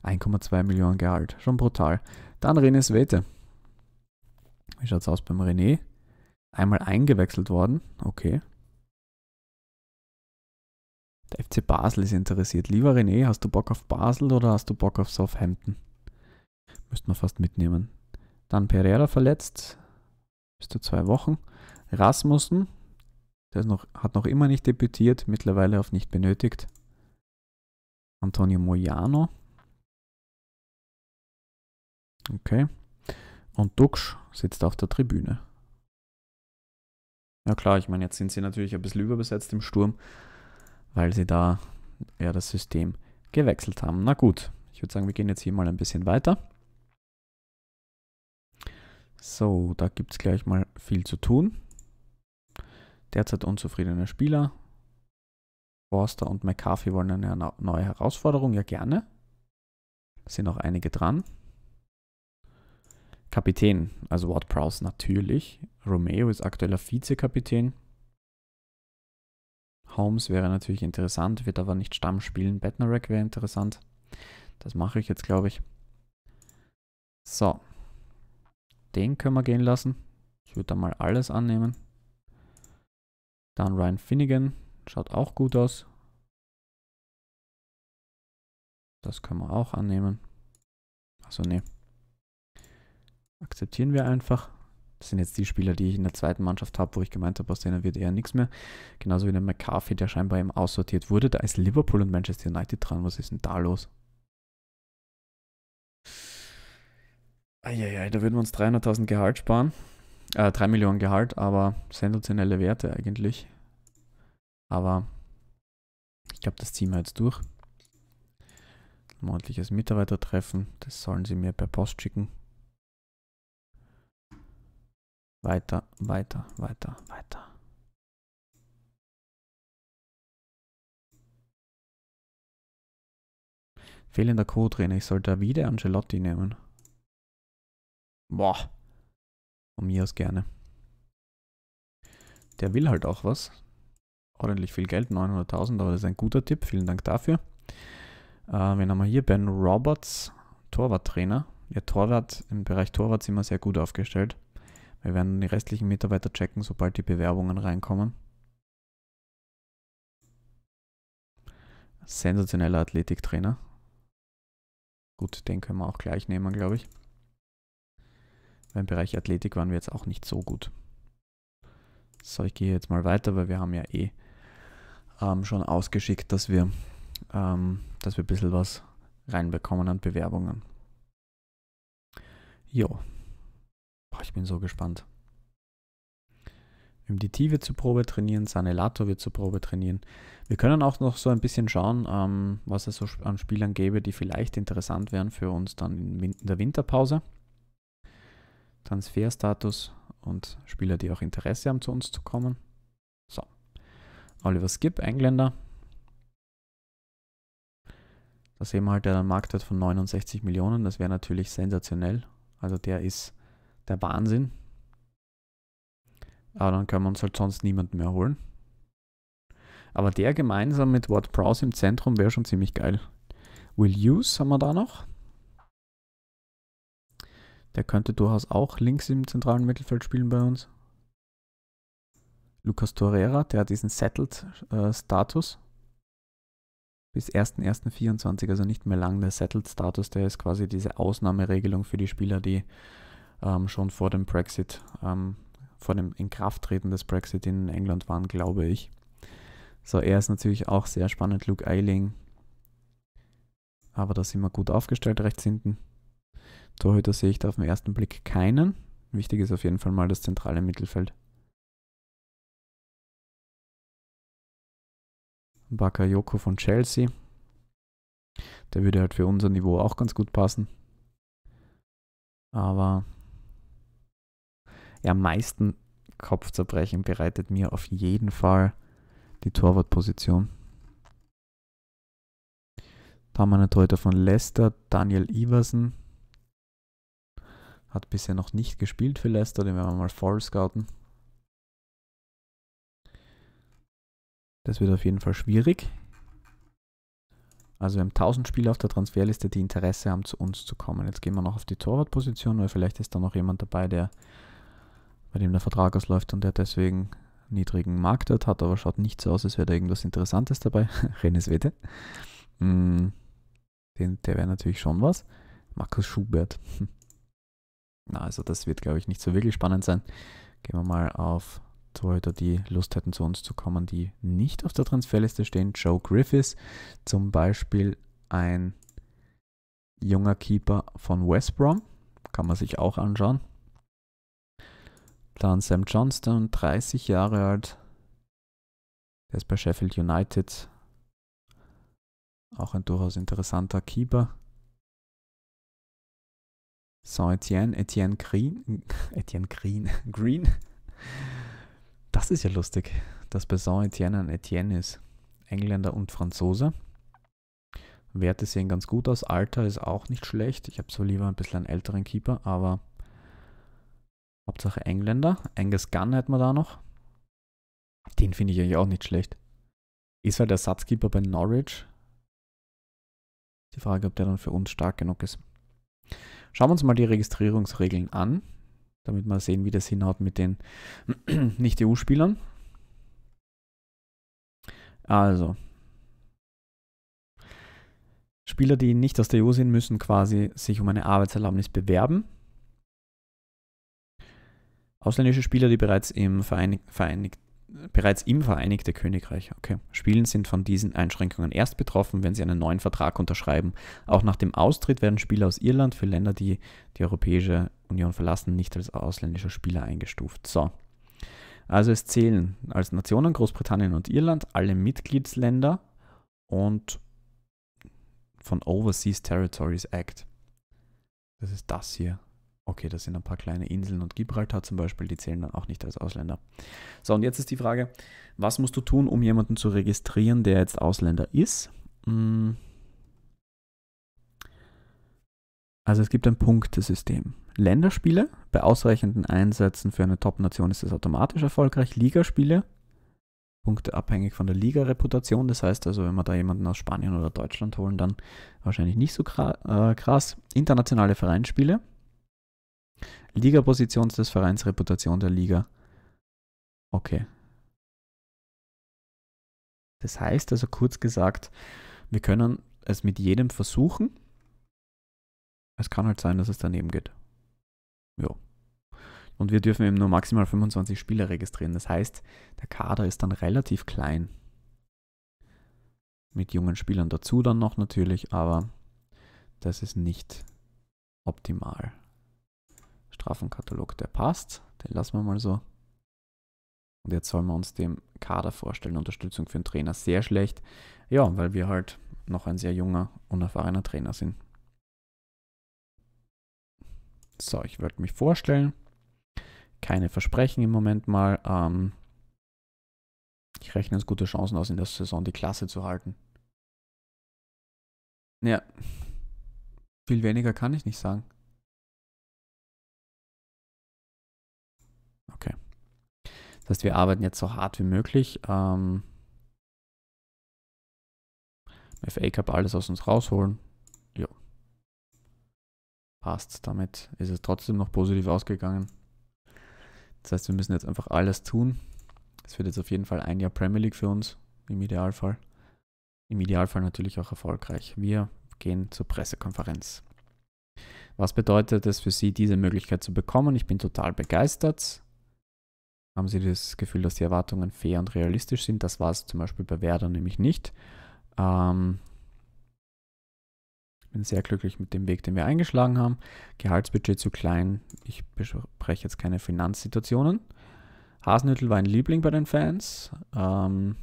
1,2 Millionen Gehalt, schon brutal. Dann René Svete. Wie schaut's aus beim René? Einmal eingewechselt worden, okay. Der FC Basel ist interessiert. Lieber René, hast du Bock auf Basel oder hast du Bock auf Southampton? Müsste man fast mitnehmen. Dann Pereira verletzt. Bis zu zwei Wochen. Rasmussen der noch, hat noch immer nicht debütiert, mittlerweile auf nicht benötigt. Antonio Moiano. Okay. Und Dux sitzt auf der Tribüne. Ja klar, ich meine, jetzt sind sie natürlich ein bisschen überbesetzt im Sturm, weil sie da ja das System gewechselt haben. Na gut, ich würde sagen, wir gehen jetzt hier mal ein bisschen weiter. So, da gibt es gleich mal viel zu tun. Derzeit unzufriedene Spieler. Forster und McCarthy wollen eine neue Herausforderung, ja gerne. Da sind auch einige dran. Kapitän, also Ward Prowse natürlich. Romeo ist aktueller Vizekapitän. Holmes wäre natürlich interessant, wird aber nicht Stamm spielen. Bednarek wäre interessant. Das mache ich jetzt, glaube ich. So. Den können wir gehen lassen. Ich würde da mal alles annehmen. Dann Ryan Finnegan. Schaut auch gut aus. Das können wir auch annehmen. Achso, nee. Akzeptieren wir einfach. Das sind jetzt die Spieler, die ich in der zweiten Mannschaft habe, wo ich gemeint habe, aus denen wird eher nichts mehr. Genauso wie der McCarthy, der scheinbar eben aussortiert wurde. Da ist Liverpool und Manchester United dran. Was ist denn da los? Eieiei, da würden wir uns 300.000 Gehalt sparen. Äh, 3 Millionen Gehalt, aber sensationelle Werte eigentlich. Aber ich glaube, das ziehen wir jetzt durch. Monatliches Mitarbeitertreffen, das sollen sie mir per Post schicken. Weiter, weiter, weiter, weiter. Fehlender Co-Trainer, ich sollte wieder Angelotti nehmen. Boah. Von mir aus gerne. Der will halt auch was. Ordentlich viel Geld, 900.000, aber das ist ein guter Tipp. Vielen Dank dafür. Äh, wen haben wir hier? Ben Roberts, Torwarttrainer. Der ja, Torwart, im Bereich Torwart sind wir sehr gut aufgestellt. Wir werden die restlichen Mitarbeiter checken, sobald die Bewerbungen reinkommen. Sensationeller Athletiktrainer. Gut, den können wir auch gleich nehmen, glaube ich im Bereich Athletik waren wir jetzt auch nicht so gut. So, ich gehe jetzt mal weiter, weil wir haben ja eh ähm, schon ausgeschickt, dass wir, ähm, dass wir ein bisschen was reinbekommen an Bewerbungen. Jo. Boah, ich bin so gespannt. MDT wird zur Probe trainieren, Sanelato wird zur Probe trainieren. Wir können auch noch so ein bisschen schauen, ähm, was es so an Spielern gäbe, die vielleicht interessant wären für uns dann in der Winterpause. Transferstatus und Spieler, die auch Interesse haben, zu uns zu kommen. So, Oliver Skip, Engländer. Da sehen wir halt, der einen hat von 69 Millionen. Das wäre natürlich sensationell. Also der ist der Wahnsinn. Aber dann können wir uns halt sonst niemanden mehr holen. Aber der gemeinsam mit Ward Prowse im Zentrum wäre schon ziemlich geil. Will Use haben wir da noch. Der könnte durchaus auch links im zentralen Mittelfeld spielen bei uns. Lucas Torreira, der hat diesen Settled-Status äh, bis 1.1.24, also nicht mehr lang. Der Settled-Status, der ist quasi diese Ausnahmeregelung für die Spieler, die ähm, schon vor dem Brexit, ähm, vor dem Inkrafttreten des Brexit in England waren, glaube ich. So, er ist natürlich auch sehr spannend, Luke Eiling. Aber da sind wir gut aufgestellt, rechts hinten. Torhüter sehe ich da auf den ersten Blick keinen. Wichtig ist auf jeden Fall mal das zentrale Mittelfeld. Bakayoko von Chelsea. Der würde halt für unser Niveau auch ganz gut passen. Aber ja, am meisten Kopfzerbrechen bereitet mir auf jeden Fall die Torwartposition. Da haben wir einen Torhüter von Leicester, Daniel Iversen, hat bisher noch nicht gespielt für Leicester, den werden wir mal voll scouten. Das wird auf jeden Fall schwierig. Also wir haben 1000 Spieler auf der Transferliste, die Interesse haben, zu uns zu kommen. Jetzt gehen wir noch auf die Torwartposition, weil vielleicht ist da noch jemand dabei, der bei dem der Vertrag ausläuft und der deswegen niedrigen Marktwert hat, aber schaut nicht so aus, als wäre da irgendwas Interessantes dabei. Renes Wette. Mm, den, der wäre natürlich schon was. Markus Schubert. Na, also das wird, glaube ich, nicht so wirklich spannend sein. Gehen wir mal auf Torhüter, die Lust hätten, zu uns zu kommen, die nicht auf der Transferliste stehen. Joe Griffiths zum Beispiel, ein junger Keeper von West Brom. Kann man sich auch anschauen. Dann Sam Johnston, 30 Jahre alt. Der ist bei Sheffield United. Auch ein durchaus interessanter Keeper. Saint-Étienne, Etienne Green, Etienne Green, Green. Das ist ja lustig, dass bei Saint-Étienne ein Etienne ist. Engländer und Franzose. Werte sehen ganz gut aus. Alter ist auch nicht schlecht. Ich habe so lieber ein bisschen einen älteren Keeper, aber Hauptsache Engländer. Angus Gunn hätten wir da noch. Den finde ich eigentlich auch nicht schlecht. Ist halt der Satzkeeper bei Norwich. Die Frage, ob der dann für uns stark genug ist. Schauen wir uns mal die Registrierungsregeln an, damit wir sehen, wie das hinhaut mit den Nicht-EU-Spielern. Also, Spieler, die nicht aus der EU sind, müssen quasi sich um eine Arbeitserlaubnis bewerben. Ausländische Spieler, die bereits im Vereinigten bereits im Vereinigte Königreich. Okay. Spielen sind von diesen Einschränkungen erst betroffen, wenn sie einen neuen Vertrag unterschreiben. Auch nach dem Austritt werden Spieler aus Irland für Länder, die die Europäische Union verlassen, nicht als ausländischer Spieler eingestuft. So. Also es zählen als Nationen Großbritannien und Irland alle Mitgliedsländer und von Overseas Territories Act. Das ist das hier. Okay, das sind ein paar kleine Inseln und Gibraltar zum Beispiel, die zählen dann auch nicht als Ausländer. So, und jetzt ist die Frage, was musst du tun, um jemanden zu registrieren, der jetzt Ausländer ist? Mm. Also es gibt ein Punktesystem. Länderspiele, bei ausreichenden Einsätzen für eine Top-Nation ist es automatisch erfolgreich. Ligaspiele, Punkte abhängig von der Liga-Reputation. Das heißt also, wenn wir da jemanden aus Spanien oder Deutschland holen, dann wahrscheinlich nicht so äh, krass. Internationale Vereinsspiele, Ligaposition des Vereins, Reputation der Liga. Okay. Das heißt also kurz gesagt, wir können es mit jedem versuchen. Es kann halt sein, dass es daneben geht. Ja. Und wir dürfen eben nur maximal 25 Spieler registrieren. Das heißt, der Kader ist dann relativ klein. Mit jungen Spielern dazu dann noch natürlich, aber das ist nicht optimal. Strafenkatalog, der passt. Den lassen wir mal so. Und jetzt sollen wir uns dem Kader vorstellen. Unterstützung für den Trainer sehr schlecht. Ja, weil wir halt noch ein sehr junger, unerfahrener Trainer sind. So, ich würde mich vorstellen. Keine Versprechen im Moment mal. Ähm, ich rechne uns gute Chancen aus, in der Saison die Klasse zu halten. Ja, viel weniger kann ich nicht sagen. Okay. Das heißt, wir arbeiten jetzt so hart wie möglich. Ähm, FA Cup alles aus uns rausholen. Jo. Passt. Damit ist es trotzdem noch positiv ausgegangen. Das heißt, wir müssen jetzt einfach alles tun. Es wird jetzt auf jeden Fall ein Jahr Premier League für uns, im Idealfall. Im Idealfall natürlich auch erfolgreich. Wir gehen zur Pressekonferenz. Was bedeutet es für Sie, diese Möglichkeit zu bekommen? Ich bin total begeistert. Haben Sie das Gefühl, dass die Erwartungen fair und realistisch sind? Das war es zum Beispiel bei Werder nämlich nicht. Ähm, bin sehr glücklich mit dem Weg, den wir eingeschlagen haben. Gehaltsbudget zu klein. Ich bespreche jetzt keine Finanzsituationen. Hasenhüttel war ein Liebling bei den Fans. Ähm,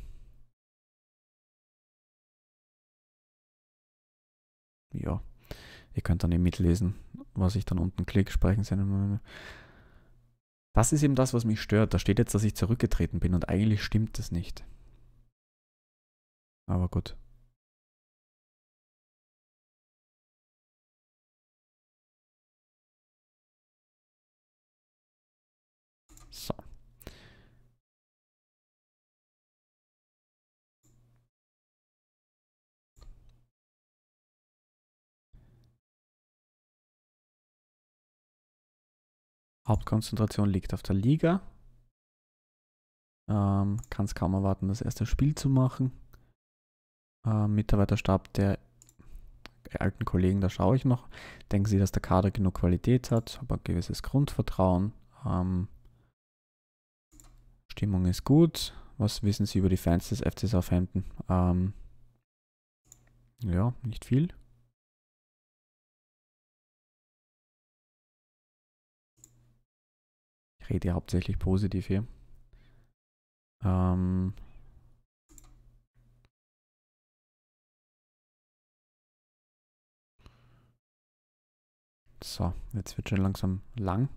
ja, ihr könnt dann eben mitlesen, was ich dann unten klicke. Sprechen Sie das ist eben das, was mich stört. Da steht jetzt, dass ich zurückgetreten bin und eigentlich stimmt das nicht. Aber gut. Hauptkonzentration liegt auf der Liga. Ähm, Kann es kaum erwarten, das erste Spiel zu machen. Ähm, Mitarbeiterstab der alten Kollegen, da schaue ich noch. Denken Sie, dass der Kader genug Qualität hat, aber gewisses Grundvertrauen. Ähm, Stimmung ist gut. Was wissen Sie über die Fans des FC Southampton? Ähm, ja, nicht viel. rede ja hauptsächlich positiv hier. Ähm, So, jetzt wird schon langsam lang.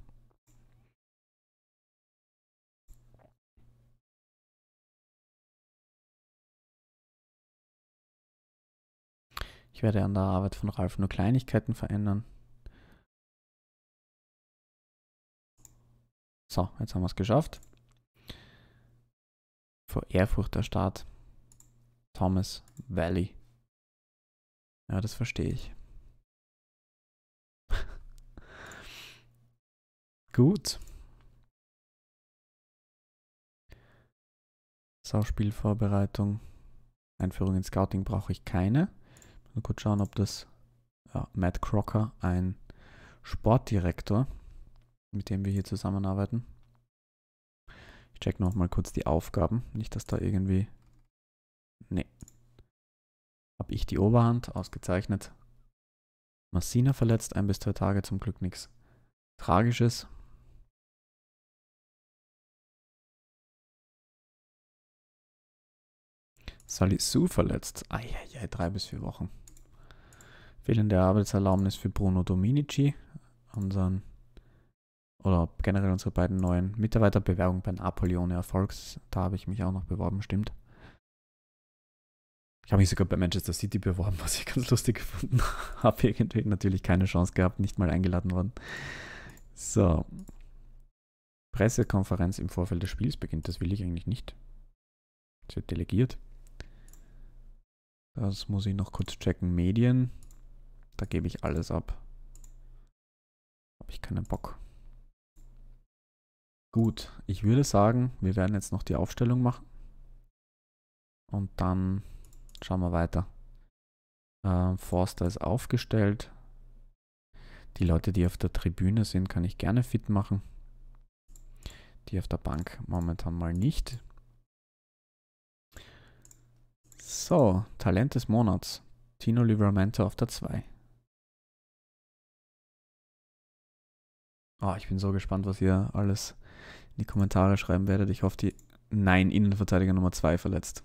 Ich werde an der Arbeit von Ralf nur Kleinigkeiten verändern. So, jetzt haben wir es geschafft. Vor der Staat. Thomas Valley. Ja, das verstehe ich. Gut. Sauspielvorbereitung. Einführung in Scouting brauche ich keine. Mal kurz schauen, ob das ja, Matt Crocker, ein Sportdirektor, mit dem wir hier zusammenarbeiten. Ich check noch mal kurz die Aufgaben, nicht dass da irgendwie... Nee. Hab ich die Oberhand, ausgezeichnet. Massina verletzt, ein bis zwei Tage, zum Glück nichts Tragisches. Sally Sue verletzt. Eieiei, drei bis vier Wochen. Fehlende Arbeitserlaubnis für Bruno Dominici, unseren oder generell unsere beiden neuen Mitarbeiterbewerbungen bei Napoleone Erfolgs. Da habe ich mich auch noch beworben, stimmt. Ich habe mich sogar bei Manchester City beworben, was ich ganz lustig gefunden habe. Irgendwie natürlich keine Chance gehabt, nicht mal eingeladen worden. So. Pressekonferenz im Vorfeld des Spiels beginnt. Das will ich eigentlich nicht. Es wird delegiert. Das muss ich noch kurz checken. Medien. Da gebe ich alles ab. Habe ich keinen Bock. Gut, ich würde sagen, wir werden jetzt noch die Aufstellung machen. Und dann schauen wir weiter. Äh, Forster ist aufgestellt. Die Leute, die auf der Tribüne sind, kann ich gerne fit machen. Die auf der Bank momentan mal nicht. So, Talent des Monats. Tino Livramento auf der 2. Oh, ah, ich bin so gespannt, was ihr alles in die Kommentare schreiben werdet. Ich hoffe, die. Nein, Innenverteidiger Nummer 2 verletzt.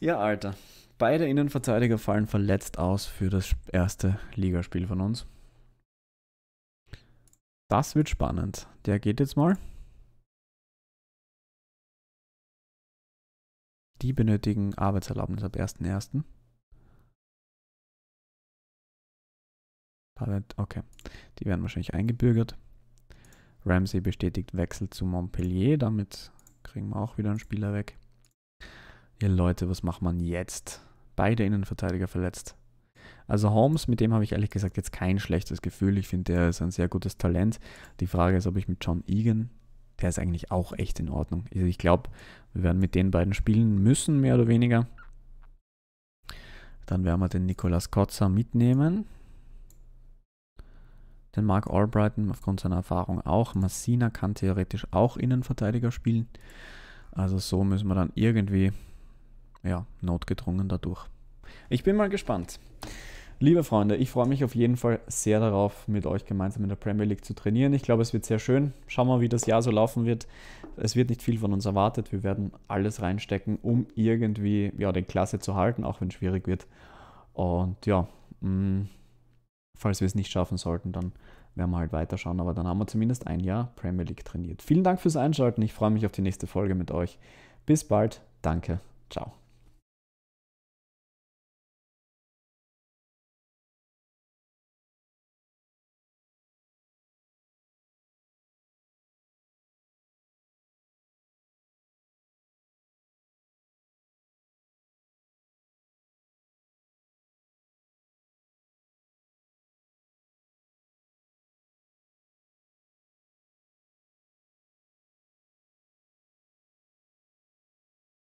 Ja, Alter. Beide Innenverteidiger fallen verletzt aus für das erste Ligaspiel von uns. Das wird spannend. Der geht jetzt mal. Die benötigen Arbeitserlaubnis ab 1.1. Okay, die werden wahrscheinlich eingebürgert. Ramsey bestätigt Wechsel zu Montpellier. Damit kriegen wir auch wieder einen Spieler weg. Ihr Leute, was macht man jetzt? Beide Innenverteidiger verletzt. Also Holmes, mit dem habe ich ehrlich gesagt jetzt kein schlechtes Gefühl. Ich finde, der ist ein sehr gutes Talent. Die Frage ist, ob ich mit John Egan, der ist eigentlich auch echt in Ordnung. Also ich glaube, wir werden mit den beiden spielen müssen, mehr oder weniger. Dann werden wir den Nicolas Kotzer mitnehmen den Mark Albrighton aufgrund seiner Erfahrung auch. Massina kann theoretisch auch Innenverteidiger spielen. Also so müssen wir dann irgendwie, ja, notgedrungen dadurch. Ich bin mal gespannt. Liebe Freunde, ich freue mich auf jeden Fall sehr darauf, mit euch gemeinsam in der Premier League zu trainieren. Ich glaube, es wird sehr schön. Schauen wir, wie das Jahr so laufen wird. Es wird nicht viel von uns erwartet. Wir werden alles reinstecken, um irgendwie ja, den Klasse zu halten, auch wenn es schwierig wird. Und ja, mh, mm, falls wir es nicht schaffen sollten, dann werden wir halt weiterschauen, aber dann haben wir zumindest ein Jahr Premier League trainiert. Vielen Dank fürs Einschalten. Ich freue mich auf die nächste Folge mit euch. Bis bald. Danke. Ciao.